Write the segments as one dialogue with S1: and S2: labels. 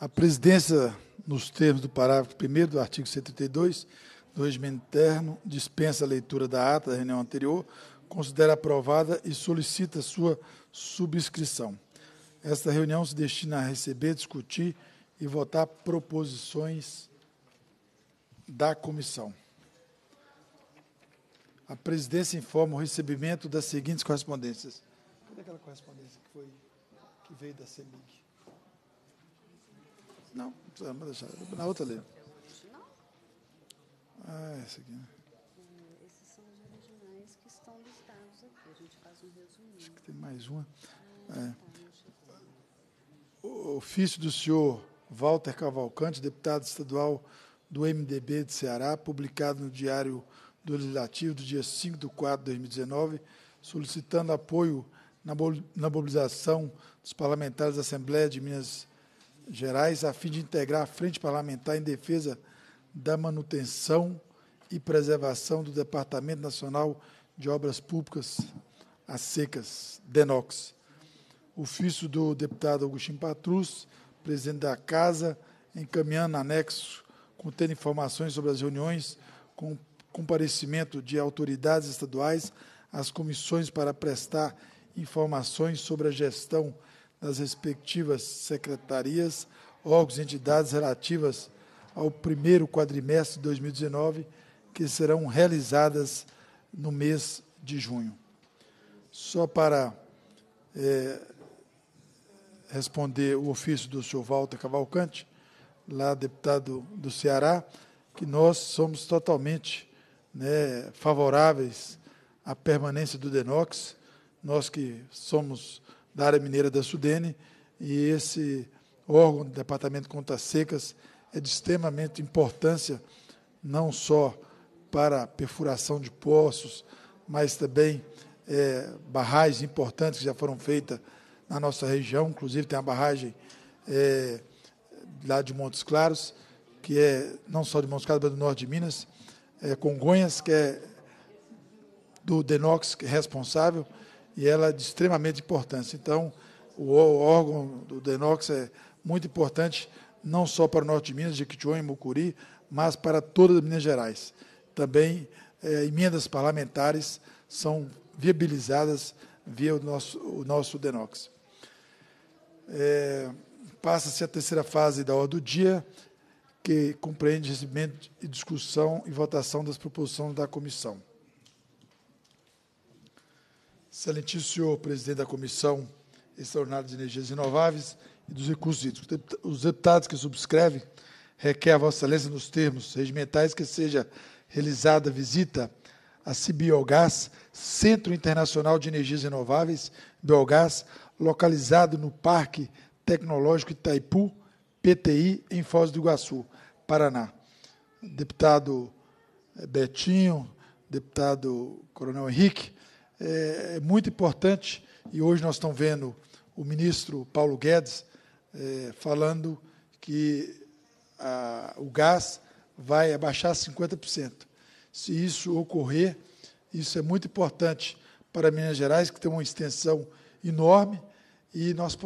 S1: A presidência, nos termos do parágrafo 1 do artigo 132 do regimento interno, dispensa a leitura da ata da reunião anterior, considera aprovada e solicita sua subscrição. Esta reunião se destina a receber, discutir e votar proposições da comissão. A presidência informa o recebimento das seguintes correspondências. Cadê aquela correspondência que, foi, que veio da CEMIG? Não, vamos deixar. Na outra ali. Ah, essa aqui. Né? Hum, esses são os originais que estão listados aqui. A gente faz um resumo. Acho que tem mais uma. Ah, é. Tá, o ofício do senhor Walter Cavalcante, deputado estadual do MDB de Ceará, publicado no Diário do Legislativo do dia 5 de 4 de 2019, solicitando apoio na mobilização dos parlamentares da Assembleia de Minas Gerais Gerais, a fim de integrar a Frente Parlamentar em defesa da manutenção e preservação do Departamento Nacional de Obras Públicas, a SECAS, DENOX. Ofício do deputado Agostinho Patrus, presidente da Casa, encaminhando anexo contendo informações sobre as reuniões com comparecimento de autoridades estaduais às comissões para prestar informações sobre a gestão das respectivas secretarias, órgãos e entidades relativas ao primeiro quadrimestre de 2019, que serão realizadas no mês de junho. Só para é, responder o ofício do senhor Walter Cavalcante, lá deputado do Ceará, que nós somos totalmente né, favoráveis à permanência do DENOX, nós que somos da área mineira da Sudene, e esse órgão do Departamento de Contas Secas é de extremamente importância, não só para perfuração de poços, mas também é, barragens importantes que já foram feitas na nossa região, inclusive tem a barragem é, lá de Montes Claros, que é não só de Montes Claros, mas do norte de Minas, é, Congonhas, que é do Denox, que é responsável, e ela é de extremamente importância. Então, o órgão do DENOX é muito importante, não só para o norte de Minas, Jequitinhonha e Mucuri, mas para toda as Minas Gerais. Também é, emendas parlamentares são viabilizadas via o nosso, o nosso DENOX. É, Passa-se a terceira fase da ordem do dia, que compreende recebimento e discussão e votação das proposições da comissão. Excelentíssimo presidente da Comissão Extraordinária de Energias Renováveis e dos Recursos Hídricos, os deputados que subscrevem requer a Vossa Excelência, nos termos regimentais, que seja realizada visita a Cibiogás, Centro Internacional de Energias Renováveis, Biogás, localizado no Parque Tecnológico Itaipu, PTI, em Foz do Iguaçu, Paraná. Deputado eh, Betinho, deputado Coronel Henrique, é, é muito importante, e hoje nós estamos vendo o ministro Paulo Guedes é, falando que a, o gás vai abaixar 50%. Se isso ocorrer, isso é muito importante para Minas Gerais, que tem uma extensão enorme, e nós,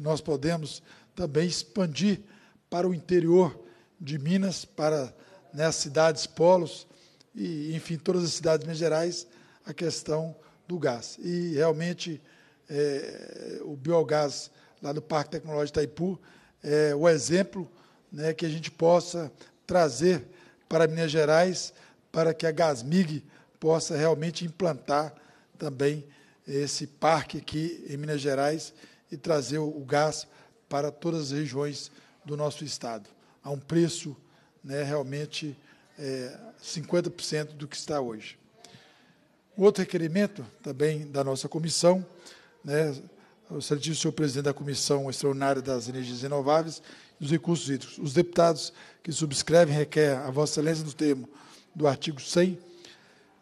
S1: nós podemos também expandir para o interior de Minas, para né, as cidades polos, e, enfim, todas as cidades de Minas Gerais a questão do gás. E realmente é, o biogás lá do Parque Tecnológico Itaipu é o exemplo né, que a gente possa trazer para Minas Gerais para que a Gasmig possa realmente implantar também esse parque aqui em Minas Gerais e trazer o gás para todas as regiões do nosso estado, a um preço né, realmente é, 50% do que está hoje outro requerimento, também da nossa comissão, né, eu o senhor presidente da Comissão Extraordinária das Energias Renováveis e dos Recursos Hídricos. Os deputados que subscrevem requer a Vossa Excelência no termo do artigo 100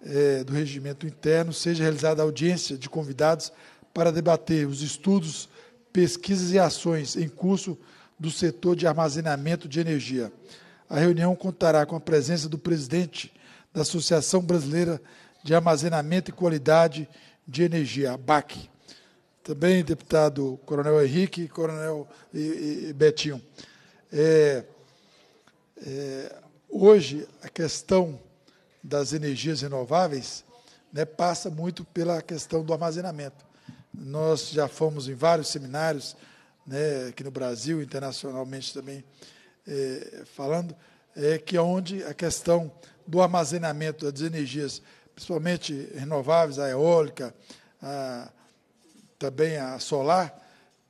S1: eh, do Regimento Interno seja realizada audiência de convidados para debater os estudos, pesquisas e ações em curso do setor de armazenamento de energia. A reunião contará com a presença do presidente da Associação Brasileira de Armazenamento e Qualidade de Energia, BAC. Também deputado Coronel Henrique Coronel e, e Betinho. É, é, hoje, a questão das energias renováveis né, passa muito pela questão do armazenamento. Nós já fomos em vários seminários, né, aqui no Brasil, internacionalmente também é, falando, é que é onde a questão do armazenamento das energias principalmente renováveis, a eólica, a, também a solar,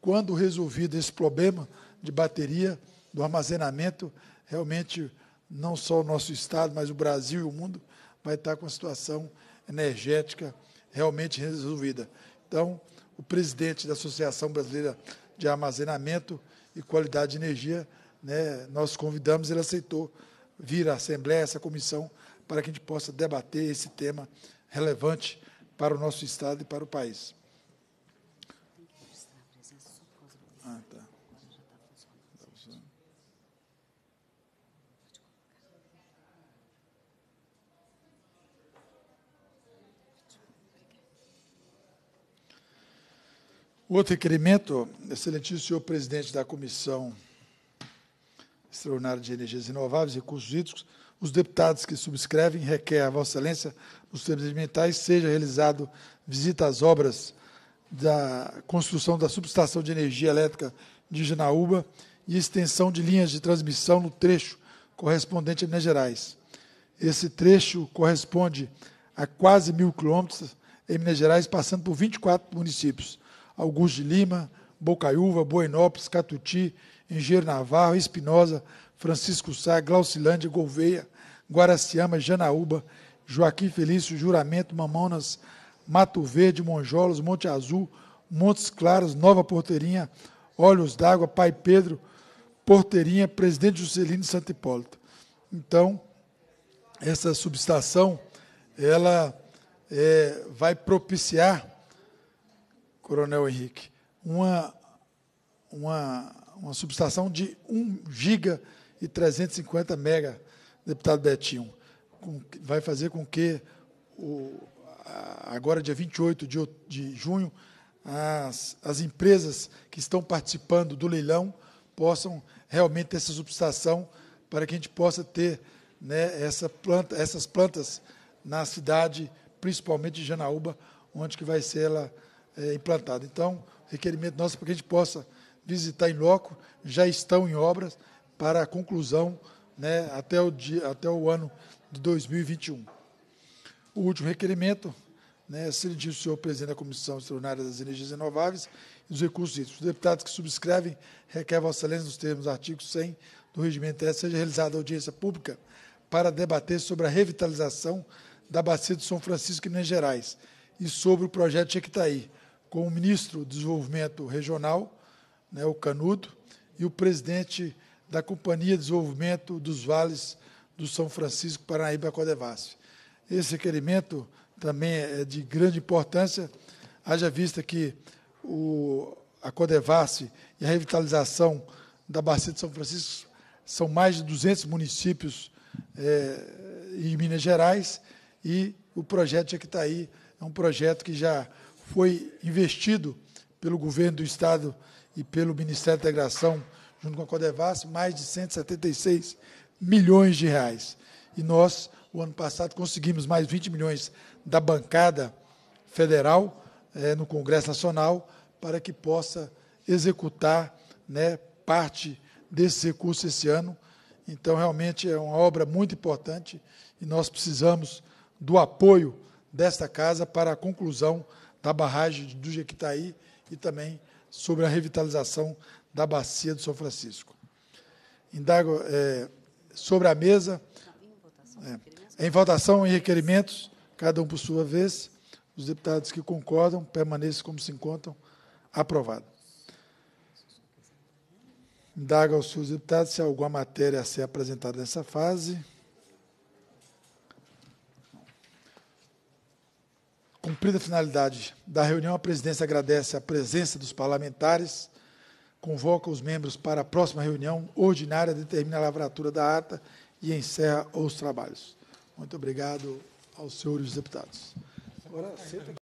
S1: quando resolvido esse problema de bateria, do armazenamento, realmente não só o nosso Estado, mas o Brasil e o mundo vai estar com a situação energética realmente resolvida. Então, o presidente da Associação Brasileira de Armazenamento e Qualidade de Energia, né, nós convidamos, ele aceitou vir à Assembleia, essa comissão, para que a gente possa debater esse tema relevante para o nosso Estado e para o país. Ah, tá. Outro requerimento, excelentíssimo senhor presidente da Comissão Extraordinária de Energias Renováveis e Recursos Hídricos, os deputados que subscrevem requer a Vossa Excelência, nos termos edimentais, seja realizado visita às obras da construção da subestação de energia elétrica de Janaúba e extensão de linhas de transmissão no trecho correspondente a Minas Gerais. Esse trecho corresponde a quase mil quilômetros em Minas Gerais, passando por 24 municípios. Augusto de Lima, Bocaiúva, Boenópolis, Catuti, Engenheiro Navarro, Espinosa, Francisco Sá, Glaucilândia, Gouveia, Guaraciama, Janaúba, Joaquim Felício, Juramento, Mamonas, Mato Verde, Monjolos, Monte Azul, Montes Claros, Nova Porteirinha, Olhos d'Água, Pai Pedro, Porteirinha, Presidente Juscelino Santo Hipólito. Então, essa subestação, ela é, vai propiciar, Coronel Henrique, uma, uma, uma subestação de 1 giga e 350 mega, deputado Betinho. Com, vai fazer com que, o, agora, dia 28 de, de junho, as, as empresas que estão participando do leilão possam realmente ter essa subestação para que a gente possa ter né, essa planta, essas plantas na cidade, principalmente de Janaúba, onde que vai ser ela é, implantada. Então, requerimento nosso para que a gente possa visitar em loco, já estão em obras, para a conclusão né, até, o dia, até o ano de 2021. O último requerimento, né, se diz o senhor presidente da Comissão Extraordinária das Energias Renováveis e dos Recursos Hídricos. Os deputados que subscrevem requer Vossa Excelência, nos termos do artigo 100 do Regimento S, seja realizada audiência pública para debater sobre a revitalização da Bacia de São Francisco e Minas Gerais e sobre o projeto Jequitaí, com o ministro do Desenvolvimento Regional, né, o Canudo, e o presidente da Companhia de Desenvolvimento dos Vales do São Francisco, Paranaíba, Codevasf. Esse requerimento também é de grande importância, haja vista que o, a Codevasf e a revitalização da Bacia de São Francisco são mais de 200 municípios é, em Minas Gerais e o projeto que está aí é um projeto que já foi investido pelo governo do Estado e pelo Ministério da Integração junto com a Codevasse, mais de 176 milhões de reais. E nós, o ano passado, conseguimos mais 20 milhões da bancada federal é, no Congresso Nacional para que possa executar né, parte desse recurso esse ano. Então, realmente é uma obra muito importante e nós precisamos do apoio desta casa para a conclusão da barragem do Jequitaí e também sobre a revitalização da bacia do São Francisco. Indago é, sobre a mesa. É, em votação e requerimentos, cada um por sua vez. Os deputados que concordam permaneçam como se encontram. Aprovado. Indago aos seus deputados se há alguma matéria a ser apresentada nessa fase. Cumprida a finalidade da reunião, a presidência agradece a presença dos parlamentares convoca os membros para a próxima reunião ordinária, determina a lavratura da ata e encerra os trabalhos. Muito obrigado aos senhores deputados. Agora, senta aqui.